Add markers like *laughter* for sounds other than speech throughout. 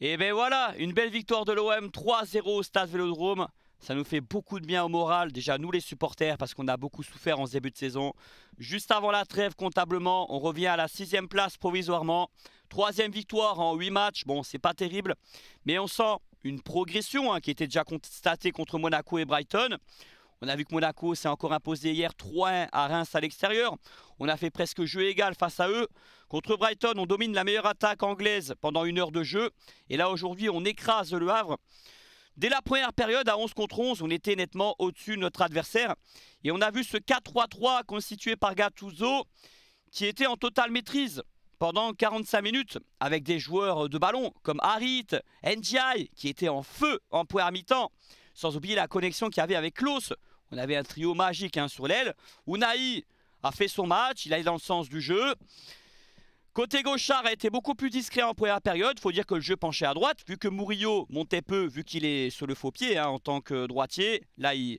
Et ben voilà, une belle victoire de l'OM, 3-0 au Stade Vélodrome. Ça nous fait beaucoup de bien au moral, déjà nous les supporters, parce qu'on a beaucoup souffert en début de saison. Juste avant la trêve, comptablement, on revient à la sixième place provisoirement. Troisième victoire en 8 matchs, bon c'est pas terrible, mais on sent une progression hein, qui était déjà constatée contre Monaco et Brighton. On a vu que Monaco s'est encore imposé hier 3-1 à Reims à l'extérieur. On a fait presque jeu égal face à eux. Contre Brighton, on domine la meilleure attaque anglaise pendant une heure de jeu. Et là, aujourd'hui, on écrase le Havre. Dès la première période, à 11 contre 11, on était nettement au-dessus de notre adversaire. Et on a vu ce 4-3-3 constitué par Gattuso qui était en totale maîtrise pendant 45 minutes avec des joueurs de ballon comme Harit, Ndiaye qui était en feu en à mi-temps. Sans oublier la connexion qu'il y avait avec Klaus on avait un trio magique hein, sur l'aile. Ounaï a fait son match, il été dans le sens du jeu. Côté gauchard a été beaucoup plus discret en première période. Il faut dire que le jeu penchait à droite, vu que Murillo montait peu, vu qu'il est sur le faux pied hein, en tant que droitier. Là, il,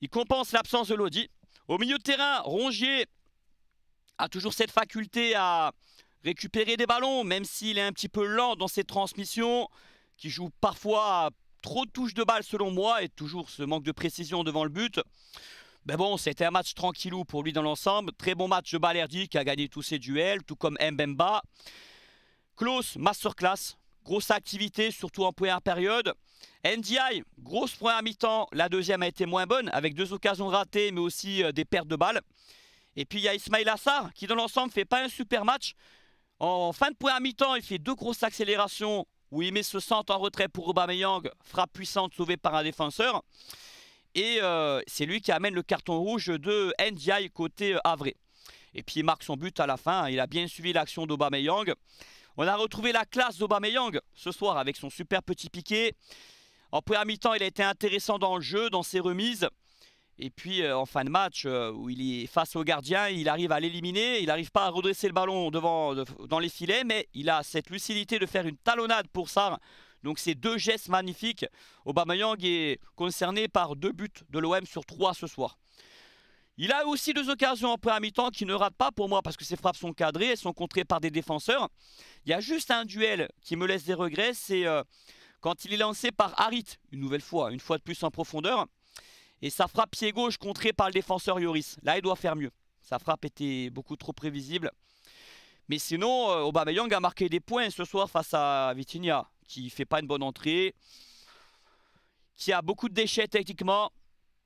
il compense l'absence de Lodi. Au milieu de terrain, Rongier a toujours cette faculté à récupérer des ballons, même s'il est un petit peu lent dans ses transmissions, qui joue parfois trop de touches de balle selon moi et toujours ce manque de précision devant le but. Mais ben bon, c'était un match tranquillou pour lui dans l'ensemble. Très bon match de Balerdi qui a gagné tous ses duels, tout comme Mbemba. Klaus, masterclass, grosse activité, surtout en première période. NDI, grosse à mi-temps. La deuxième a été moins bonne, avec deux occasions ratées, mais aussi euh, des pertes de balles. Et puis il y a Ismail Assar, qui dans l'ensemble fait pas un super match. En fin de à mi-temps, il fait deux grosses accélérations mais se centre en retrait pour Aubameyang, frappe puissante sauvée par un défenseur. Et euh, c'est lui qui amène le carton rouge de Ndiaye côté euh, Havre. Et puis il marque son but à la fin, hein. il a bien suivi l'action d'Aubameyang. On a retrouvé la classe d'Aubameyang ce soir avec son super petit piqué. En première mi-temps, il a été intéressant dans le jeu, dans ses remises. Et puis euh, en fin de match, euh, où il est face au gardien, il arrive à l'éliminer, il n'arrive pas à redresser le ballon devant, dans les filets, mais il a cette lucidité de faire une talonnade pour ça. Donc ces deux gestes magnifiques, Aubameyang est concerné par deux buts de l'OM sur trois ce soir. Il a aussi deux occasions en première mi-temps qui ne ratent pas pour moi parce que ses frappes sont cadrées, elles sont contrées par des défenseurs. Il y a juste un duel qui me laisse des regrets, c'est euh, quand il est lancé par Harit, une nouvelle fois, une fois de plus en profondeur. Et sa frappe pied gauche contrée par le défenseur Yoris. Là, il doit faire mieux. Sa frappe était beaucoup trop prévisible. Mais sinon, euh, Aubameyang a marqué des points ce soir face à Vitinha, qui fait pas une bonne entrée, qui a beaucoup de déchets techniquement.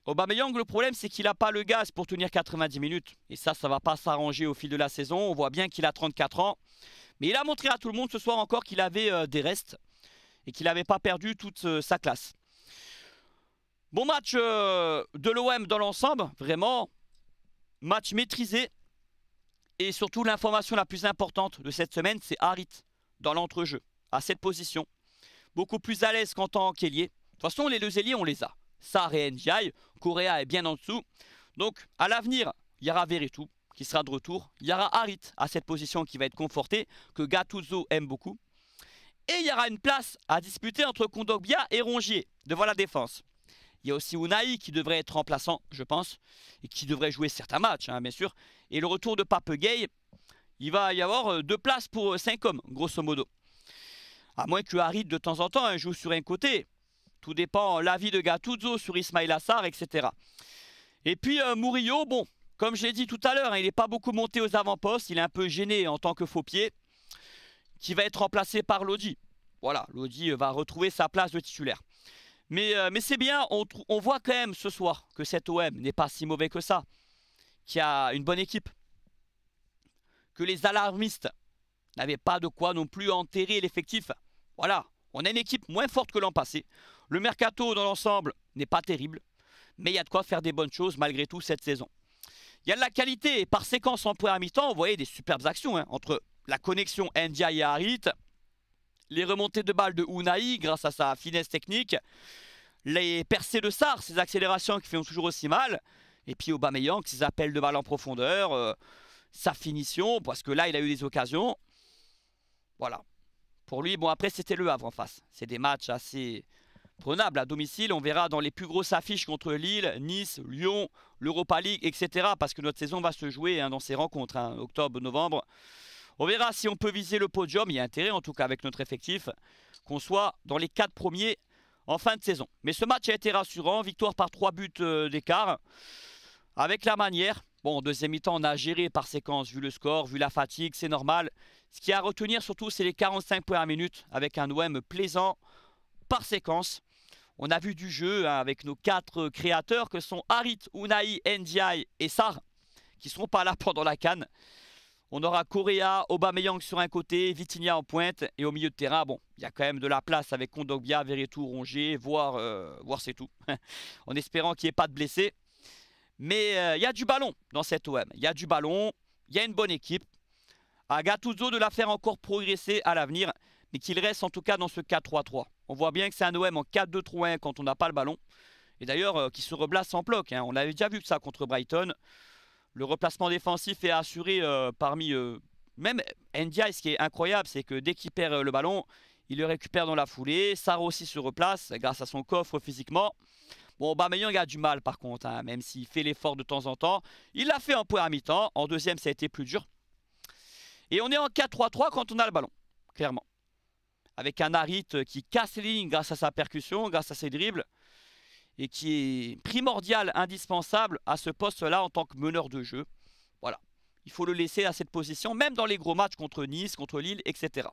Aubameyang, le problème, c'est qu'il n'a pas le gaz pour tenir 90 minutes. Et ça, ça va pas s'arranger au fil de la saison. On voit bien qu'il a 34 ans. Mais il a montré à tout le monde ce soir encore qu'il avait euh, des restes et qu'il n'avait pas perdu toute euh, sa classe. Bon match euh, de l'OM dans l'ensemble, vraiment. Match maîtrisé. Et surtout, l'information la plus importante de cette semaine, c'est Harit dans l'entrejeu, à cette position. Beaucoup plus à l'aise qu'en tant qu'ailier. De toute façon, les deux ailiers, on les a. Sar et Ndiaye. Correa est bien en dessous. Donc, à l'avenir, il y aura Veretout qui sera de retour. Il y aura Harit à cette position qui va être confortée, que Gattuso aime beaucoup. Et il y aura une place à disputer entre Kondogbia et Rongier devant la défense. Il y a aussi Unai qui devrait être remplaçant, je pense, et qui devrait jouer certains matchs, hein, bien sûr. Et le retour de Pape Gay, il va y avoir euh, deux places pour euh, cinq hommes, grosso modo. À moins que Harid, de temps en temps, hein, joue sur un côté. Tout dépend euh, l'avis de Gattuso sur Ismail Assar, etc. Et puis Mourinho, bon, comme je l'ai dit tout à l'heure, hein, il n'est pas beaucoup monté aux avant-postes. Il est un peu gêné en tant que faux pied, qui va être remplacé par Lodi. Voilà, Lodi va retrouver sa place de titulaire. Euh, mais, c'est bien, on, voit quand même ce soir que cet OM n'est pas si mauvais que ça, qu'il y a une bonne équipe, que les alarmistes n'avaient pas de quoi non plus enterrer l'effectif. Voilà, on a une équipe moins forte que l'an passé. Le mercato dans l'ensemble n'est pas terrible, mais il y a de quoi faire des bonnes choses malgré tout cette saison. Il y a de la qualité, par séquence en première mi-temps, Vous voyez des superbes actions hein, entre la connexion NDI et Harit, les remontées de balles de Unai grâce à sa finesse technique, les percées de Sar, ses accélérations qui font toujours aussi mal, et puis Aubameyang, ses appels de balles en profondeur, euh, sa finition, parce que là, il a eu des occasions. Voilà. Pour lui, bon, après, c'était le Havre en face. C'est des matchs assez prenables à domicile. On verra dans les plus grosses affiches contre Lille, Nice, Lyon, l'Europa League, etc. Parce que notre saison va se jouer hein, dans ces rencontres, hein, octobre, novembre. On verra si on peut viser le podium. Il y a intérêt, en tout cas avec notre effectif, qu'on soit dans les 4 premiers en fin de saison. Mais ce match a été rassurant. Victoire par 3 buts euh, d'écart. Avec la manière. Bon, en deuxième mi-temps, on a géré par séquence, vu le score, vu la fatigue, c'est normal. Ce qui a à retenir surtout, c'est les 45 premières minute, avec un OM plaisant par séquence. On a vu du jeu hein, avec nos quatre euh, créateurs que sont Harit, Unai, Ndiaye et Sar, qui ne seront pas là *laughs* pendant la canne. On aura Correa, Aubameyang sur un côté, Vitinha en pointe. Et au milieu de terrain, bon, il y a quand même de la place avec Kondogbia, Veretout, Rongier, voire, euh, voire c'est tout. *laughs* en espérant qu'il n'y ait pas de blessés. Mais euh, il y a du ballon dans cette OM. Il y a du ballon, il y a une bonne équipe. À Gattuso de la faire encore progresser à l'avenir, mais qu'il reste en tout cas dans ce 4-3-3. On voit bien que c'est un OM en 4-2-3-1 quand on n'a pas le ballon. Et d'ailleurs, euh, qui se reblasse en bloc. Hein. On avait déjà vu ça contre Brighton le replacement défensif est assuré euh, parmi eux. même Ndiaye. Ce qui est incroyable, c'est que dès qu'il perd euh, le ballon, il le récupère dans la foulée. Sarr aussi se replace grâce à son coffre physiquement. Bon, Bamayang a du mal par contre, hein, même s'il fait l'effort de temps en temps. Il l'a fait en à mi-temps, en deuxième ça a été plus dur. Et on est en 4-3-3 quand on a le ballon, clairement. Avec un Harit qui casse les lignes grâce à sa percussion, grâce à ses dribbles et qui est primordial, indispensable à ce poste-là en tant que meneur de jeu. Voilà, il faut le laisser à cette position, même dans les gros matchs contre Nice, contre Lille, etc.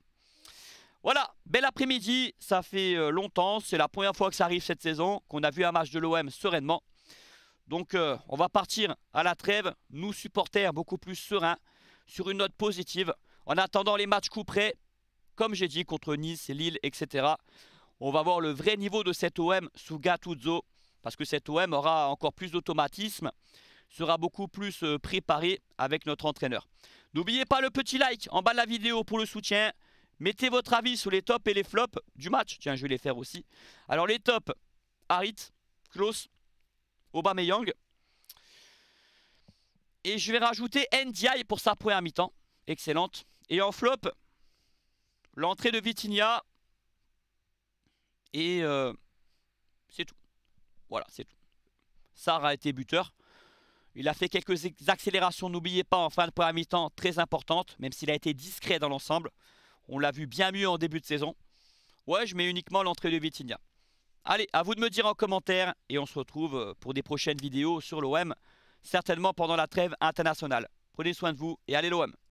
Voilà, bel après-midi, ça fait euh, longtemps, c'est la première fois que ça arrive cette saison, qu'on a vu un match de l'OM sereinement. Donc euh, on va partir à la trêve, nous supporters beaucoup plus sereins, sur une note positive, en attendant les matchs coup comme j'ai dit, contre Nice, Lille, etc. On va voir le vrai niveau de cet OM sous Gattuso parce que cette OM aura encore plus d'automatisme, sera beaucoup plus euh, préparé avec notre entraîneur. N'oubliez pas le petit like en bas de la vidéo pour le soutien. Mettez votre avis sur les tops et les flops du match. Tiens, je vais les faire aussi. Alors les tops, Harit, Klaus, Aubameyang. Et je vais rajouter Ndiaye pour sa première mi-temps. Excellente. Et en flop, l'entrée de Vitinha. Et euh, c'est tout. Voilà, c'est tout. Sarr a été buteur. Il a fait quelques accélérations, n'oubliez pas, en fin de première mi-temps, très importante. même s'il a été discret dans l'ensemble. On l'a vu bien mieux en début de saison. Ouais, je mets uniquement l'entrée de Vitinha. Allez, à vous de me dire en commentaire et on se retrouve euh, pour des prochaines vidéos sur l'OM, certainement pendant la trêve internationale. Prenez soin de vous et allez l'OM